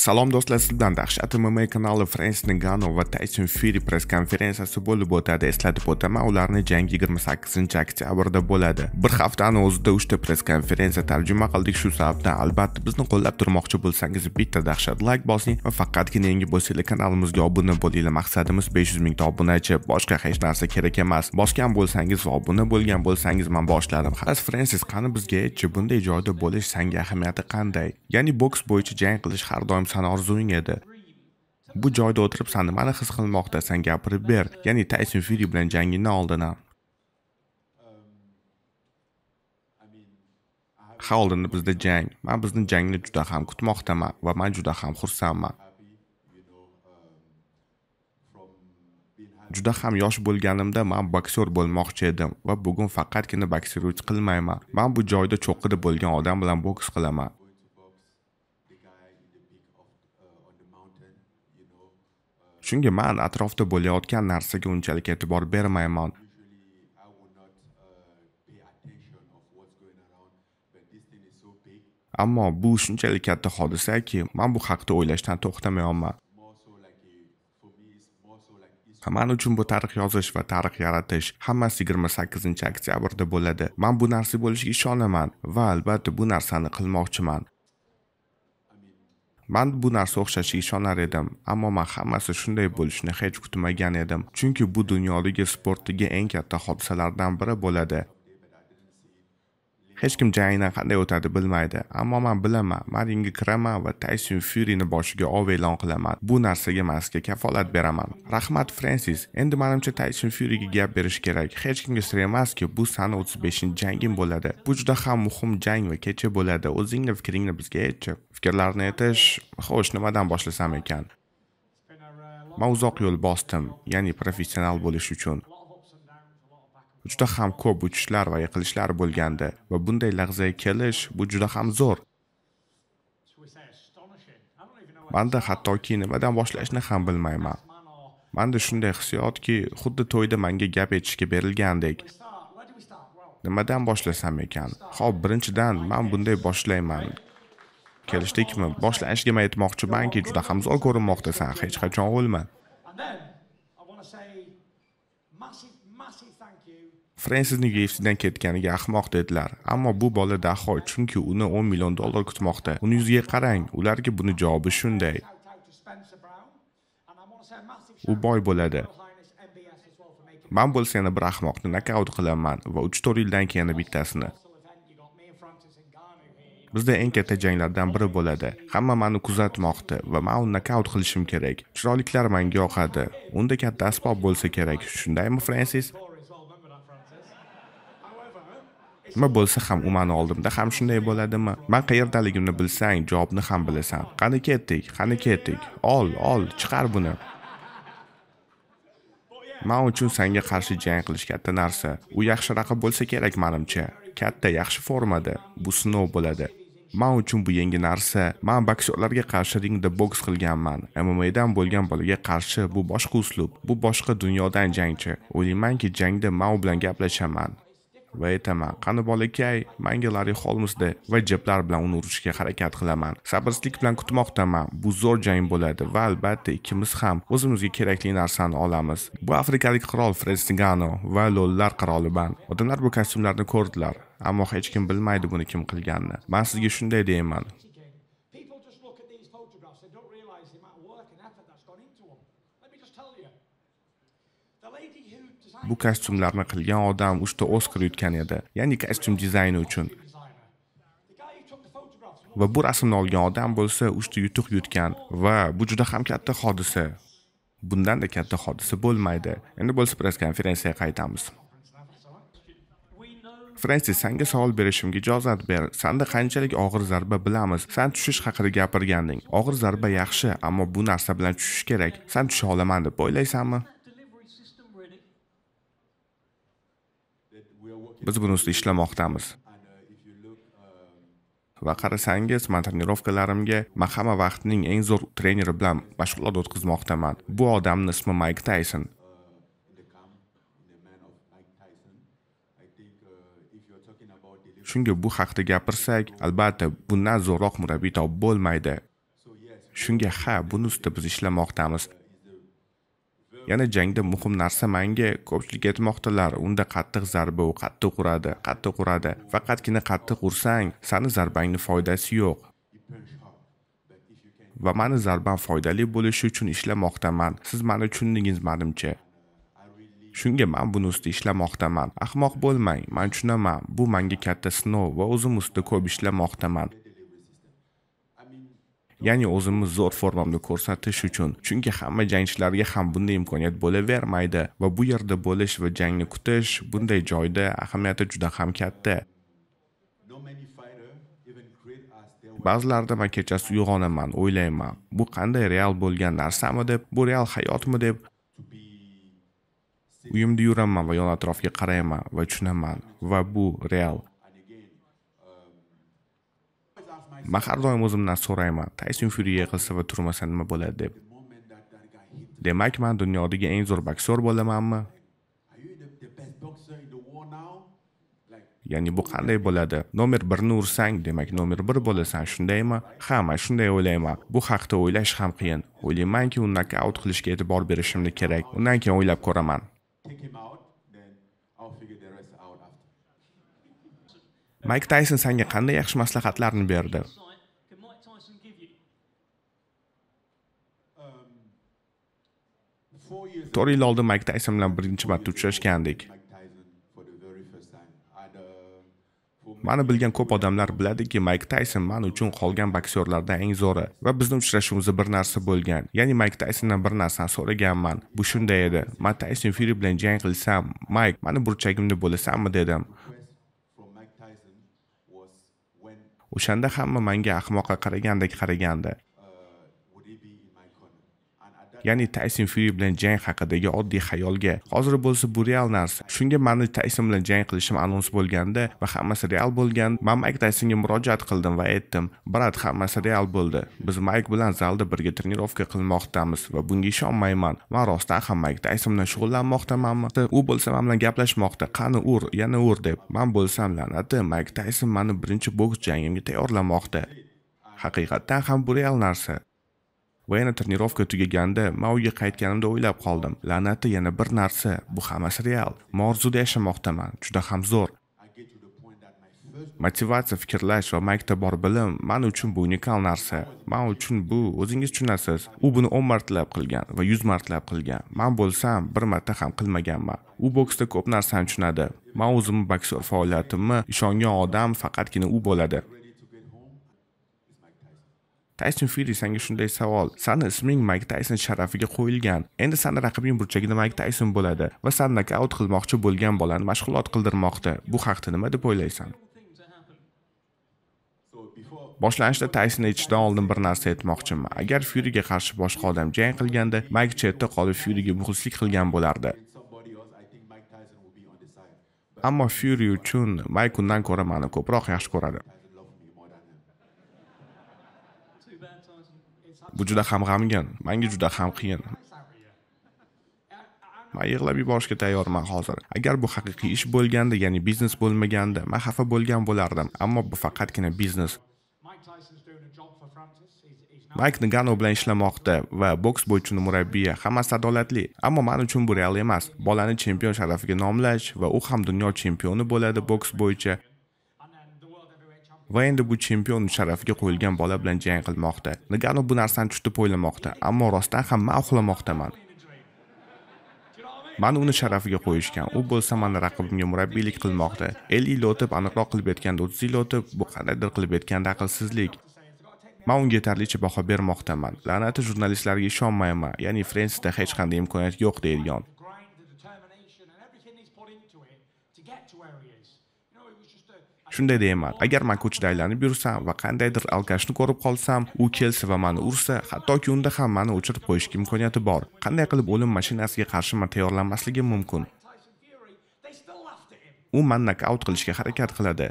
Salom do'stlar sizdan dahshat MMA kanali Frens Ngannou va Tayson Fury press konferensiyasi bo'lib o'tadi. Eslatib o'taman, ularni jangi 28-oktyabrda bo'ladi. Bir haftani o'zida 3 ta press konferensiya tarjima qildik. Shu sababdan albatta bizni qo'llab turmoqchi bo'lsangiz bitta dahshat like bosing va faqatgina yangi bo'lsangiz kanalimizga obuna bo'linglar. Maqsadimiz 500 ming ta obunachi, boshqa hech narsa kerak emas. Bosgan bo'lsangiz va obuna bo'lgan bo'lsangiz men boshladim. Xas Francis qani bizga aytchi, bunday joyda bo'lish senga ahamiyati qanday? Ya'ni boks bo'yicha jang qilish har doim sani orzuing edi bu joyda o'tirib san nimani his qilmoqda gapirib ber ya'ni tayson fyuri bilan jangingdan oldin ham ha oldin bizda jang man bizni jangni juda ham kutmoqdaman va man juda ham xursandman juda ham yosh bo'lganimda man boksyor bo'lmoqchi edim va bugun faqatgina uch qilmayman man bu joyda cho'qqida bo'lgan odam bilan boks qilaman chunki man atrofda bo'layotgan narsaga unchalik e'tibor bermayman ammo bu shunchalik katta hodisaki man bu haqda o'ylashdan to'xtamayapman man uchun bu tarix yozish va tarix yaratish hammasi 28 oktyabrda bo'ladi man bu narsa bo'lishiga ishonaman va albatta bu narsani qilmoqchiman man bu narsa o'xshashiga ishonar edim ammo man hammasi shunday bo'lishini hech kutmagan edim chunki bu dunyodagi sportdagi eng katta hodisalardan biri bo'ladi hech kim jangdan qanday o'tadi bilmaydi ammo man bilaman man ringga kiraman va tayson fyurini boshiga ov e'lon qilaman bu narsaga man sizga kafolat beraman rahmat frensis endi manimcha tayson fyuriga gap berish kerak hech kimga sir emaski bu sani o'ttiz beshinchi jangim bo'ladi bu juda ham muhim jang va kecha bo'ladi o'zingni fikringni bizga aytchi fikrlarni aytish xo'sh nimadan boshlasam ekan man uzoq yo'l bosdim ya'ni professional bo'lish uchun juda ham ko'p uchishlar va yiqilishlar bo'lgandi va bunday lahzaga kelish bu juda ham zo'r manda hattoki nimadan boshlashni ham bilmayman manda shunday hissiyotki xuddi to'yda manga gap aytishga berilgandek nimadan boshlasam ekan ho'p birinchidan man bunday boshlayman kelishdikmi boshlashga aytmoqchimanki juda ham zo'r ko'rinmoqdasan hech qachon o'lma frensizning ufcdan ketganiga ahmoq dedilar ammo bu bola daho chunki uni 10 million dollar kutmoqda uni yuziga qarang ularga buni javobi shunday u boy bo'ladi man bo'lsa yana bir ahmoqni nokaut qilaman va 3-4 yildan keyin yana bittasini bizda eng katta janglardan biri bo'ladi hamma mani kuzatmoqda va man uni nokaut qilishim kerak chiroyliklar menga yoqadi unda katta asbob bo'lsa kerak shundaymi frensis nima bo'lsa ham u mani oldimda ham shunday bo'ladimi man qayerdaligimni bilsang javobni ham bilasan qani ketdik qani ketdik ol ol chiqar buni man uchun senga qarshi jang qilish katta narsa u yaxshi raqib bo'lsa kerak manimcha katta yaxshi formada bu sinov bo'ladi man uchun bu yangi narsa man boksyorlarga qarshi ringda boks qilganman mmadan bo'lgan bolaga qarshi bu boshqa uslub bu boshqa dunyodan jangchi o'ylaymanki jangda man u bilan gaplashaman va aytaman qani bolakay manga larix holmsda va jeblar bilan uni urishga harakat qilaman sabrsizlik bilan kutmoqdaman bu zo'r jang bo'ladi va albatta ikkimiz ham o'zimizga kerakli narsani olamiz bu afrikalik qirol fred va lollar qiroliman odamlar bu kostyumlarni ko'rdilar ammo hech kim bilmaydi buni kim qilganini man sizga shunday deyman bu kostyumlarni qilgan odam 3 ta Oskar yutgan edi, ya'ni kostyum dizayni uchun. Va bu rasmni olgan odam bo'lsa 3 ta yutuq yutgan va bu juda ham katta hodisa. Bundan da katta hodisa bo'lmaydi. Endi bo'lsa press konferensiyaga qaytamiz. frensis sanga savol berishimga ijozat ber. Senda qanchalik og'ir zarba bilamiz? Sen tushish haqida gapirganding. Og'ir zarba yaxshi, ammo bu narsa bilan tushish kerak. Sen tusha olaman deb o'ylaysanmi? biz buni ustida ishlamoqdamiz va qarasangiz man tonirovkalarimga man hamma vaqtning eng zo'r treneri bilan mashg'ulot o'tkazmoqdaman bu odamni ismi mayk tayson shunga bu haqda gapirsak albatta bundan zo'rroq murabbiy topib bo'lmaydi shunga ha buni ustida biz ishlamoqdamiz yana jangda muhim narsa manga ko'pchilik aytmoqdalar unda qattiq zarba u qattiq uradi qattiq uradi faqatgina qattiq ursang sani zarbangni foydasi yo'q va mani zarbam foydali bo'lishi uchun ishlamoqdaman siz mani tushundingiz manimcha shunga man buni ustida ishlamoqdaman ahmoq bo'lmang man tushunaman bu manga katta sinov va o'zim ustida ko'p ishlamoqdaman ya'ni o'zimni zo'r formamda ko'rsatish uchun chunki hamma jangchilarga ham bunday imkoniyat bo'lavermaydi va bu yerda bo'lish va jangni kutish bunday joyda ahamiyati juda ham katta ba'zilarda man kechasi uyg'onaman o'ylayman bu qanday real bo'lgan narsami deb bu real hayotmi deb uyimda yuraman va yon atrofga qarayman va tushunaman va bu real man har doim o'zimdan so'rayman tayson fyuriya qilsa va turmasa nima bo'ladi deb demak man dunyodagi eng zo'r boksyor bo'lamanmi ya'ni bu qanday bo'ladi nomer birni ursang demak nomer bir bo'lasan shundaymi ha man shunday o'ylayman bu haqda o'ylash ham qiyin o'ylaymanki uni nokaut qilishga e'tibor berishimni kerak undan keyin o'ylab ko'raman mayk tayson senga qanday yaxshi maslahatlarni berdi to'rt yil oldin mayk tayson bilan birinchi marta uchrashgandik mani bilgan ko'p odamlar biladiki mayk tayson man uchun qolgan boksyorlardan eng zo'ri va bizni uchrashuvimiz bir narsa bo'lgan ya'ni mayk taysondan bir narsani so'raganman bu shunday edi man tayson fyuri bilan jang qilsam mayk mani burchagimda bo'lasanmi dedim o'shanda hamma manga ahmoqqa qaragandek qaragandi ya'ni tayson fyuri bilan jang haqidagi oddiy xayolga hozir bo'lsa bu real narsa shunga mani tayson bilan jang qilishim anons bo'lganda va hammasi real bo'lgan man mayk taysonga murojaat qildim va aytdim brat hammasi real bo'ldi biz mayk bilan zalda birga trenirovka qilmoqdamiz va bunga ishonmayman man rostdan ham mayk tayson bilan shug'ullanmoqdamanmi u bo'lsa man bilan gaplashmoqda qani ur yana ur deb man bo'lsam la'nati mayk tayson mani birinchi boks jangimga tayyorlamoqda haqiqatdan ham bu real narsa va yana tренировка tugaganda man uyga qaytganimda o'ylab qoldim la'nati yana bir narsa bu hammasi real man orzuda yashamoqdaman juda ham zo'r motivatsiya fikrlash va maykda bor bilim man uchun bu unikal narsa man uchun bu o'zingiz tushunasiz u buni o'n martalab qilgan va yuz martalab qilgan man bo'lsam bir marta ham qilmaganman u boksda ko'p narsani tushunadi man o'zimni boksyor faoliyatimni ishongan odam faqatgina u bo'ladi tayson fyuri senga shunday savol sani isming mayk tayson sharafiga qo'yilgan endi sani raqibing burchagida mayk tayson bo'ladi va sani nokaut qilmoqchi bo'lgan bolani mashg'ulot qildirmoqda bu haqda nima deb o'ylaysan boshlanishda Tyson aytishdan oldin bir narsa aytmoqchiman agar fyuriga qarshi boshqa odam jang qilganda mayk chetda qolib fyuriga muxlislik qilgan bo'lardi ammo fyuri uchun mayk undan ko'ra mani ko'proq yaxshi ko'radi bu juda ham g'amgin manga juda ham qiyin man yig'lab yuborishga tayyorman hozir agar bu haqiqiy ish bo'lganda ya'ni biznes bo'lmaganda man xafa bo'lgan bo'lardim ammo bu faqatgina biznes mayk nganov bilan ishlamoqda va boks bo'yicha murabbiyi hammasi adolatli ammo man uchun bu real emas bolani chempion sharafiga nomlash va u ham dunyo chempioni bo'ladi boks bo'yicha va endi bu chempion sharafiga qo'yilgan bola bilan jang qilmoqda. Nagano bu narsani tutib o'ylamoqda, ammo rostdan ham men uxlamoqdaman. Mani uni sharafiga qo'yishgan. U bo'lsa meni raqibimga murabbiylik qilmoqda. El o'tib aniqroq qilib aytganda o'tib bu qandaydir qilib aytganda aqlsizlik. Men unga yetarlicha baho bermoqdaman. La'nati jurnalistlarga ishonmayman. Ya'ni frensisda hech qanday imkoniyat yo'q deydigan shunday deyman agar man ko'chada aylanib yursam va qandaydir alkashni ko'rib qolsam u kelsa va mani ursa hattoki unda ham mani o'chirib qo'yishga imkoniyati bor qanday qilib o'lim mashinasiga qarshi man tayyorlanmasligim mumkin u mani nokaut qilishga harakat qiladi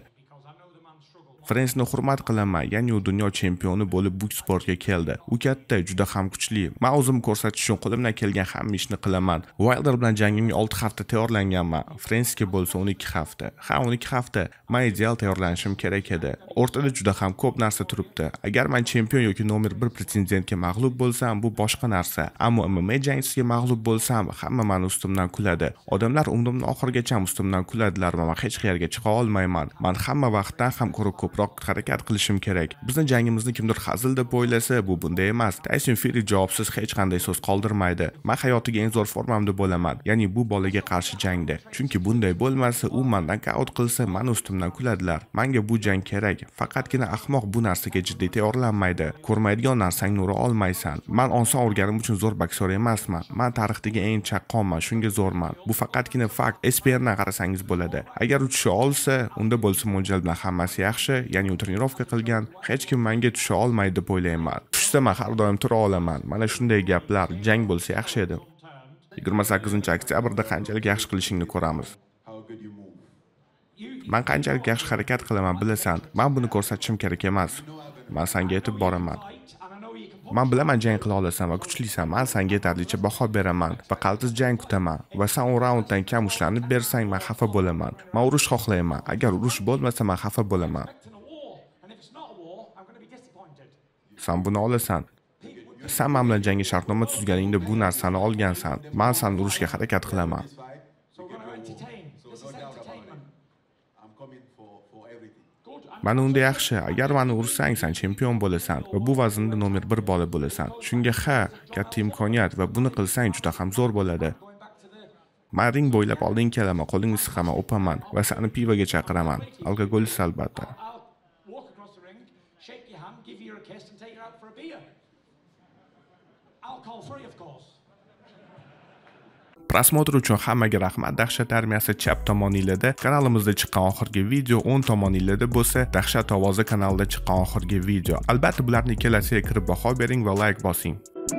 frensni hurmat qilaman ya'ni u dunyo chempioni bo'lib bu sportga keldi u katta juda ham kuchli man o'zimni ko'rsatish uchun qo'limdan kelgan hamma ishni qilaman Wilder bilan jangimga 6 hafta tayyorlanganman frensga bo'lsa 12 hafta ha 12 hafta man ideal tayyorlanishim kerak edi o'rtada juda ham ko'p narsa turibdi agar man chempion yoki nomer 1 pretendentga mag'lub bo'lsam bu boshqa narsa ammo mma jangchisiga mag'lub bo'lsam hamma meni ustimdan kuladi odamlar umrimni oxirigacha ustimdan kuladilar va man hech qayerga chiqa olmayman man hamma vaqtdan ham ko'ra ko'proq ko'proq harakat qilishim kerak bizni jangimizni kimdir hazil deb o'ylasa bu bunday emas tayson feri javobsiz hech qanday so'z qoldirmaydi man hayotiga eng zo'r deb bo'laman ya'ni bu bolaga qarshi jangda chunki bunday bo'lmasa u mandan kaut qilsa mani ustimdan kuladilar manga bu jang kerak faqatgina ahmoq bu narsaga jiddiy tayyorlanmaydi ko'rmaydigan narsangni ura olmaysan man oson urganim uchun zo'r boksyor emasman man tarixdagi eng chaqqonman shunga zo'rman bu faqatgina fakt spndan qarasangiz bo'ladi agar utisha olsa unda bo'lsa mo'ljal bilan hammasi yaxshi ya'ni trenirovka qilgan hech kim menga tusha olmaydi deb o'ylayman tushsa man har doim tura olaman mana shunday gaplar jang bo'lsa yaxshi edi yigirma sakkizinchi oktyabrda qanchalik yaxshi qilishingni ko'ramiz man qanchalik yaxshi harakat qilaman bilasan man buni ko'rsatishim kerak emas man sanga yetib boraman man bilaman jang qila olasan va kuchlisan man sanga yetarlicha baho beraman va qaltis jang kutaman va san o'n raunddan kam ushlanib bersang man xafa bo'laman man urush xohlayman agar urush bo'lmasa man xafa bo'laman san buni olasan san man bilan jangi shartnoma tuzganingda bu narsani olgansan man sani urishga harakat qilaman mana unda yaxshi agar mani ursang san chempion bo'lasan va bu vaznda nomer bir bola bo'lasan shunga ha katta imkoniyat va buni qilsang juda ham zo'r bo'ladi man ring bo'ylab olding kelaman qo'lingni siqaman o'paman va sani pivoga chaqiraman alkogolist albatta the ring, shake your hand, give you a kiss and take you out for a beer. Alcohol free, of course. Prasmotr uchun hammaga rahmat. Dahshat armiyasi chap tomoningizda kanalimizda chiqqan oxirgi video, o'ng tomoningizda bo'lsa Dahshat ovozi kanalida chiqqan oxirgi video. Albatta, bularni ikkalasiga kirib baho bering va layk like bosing.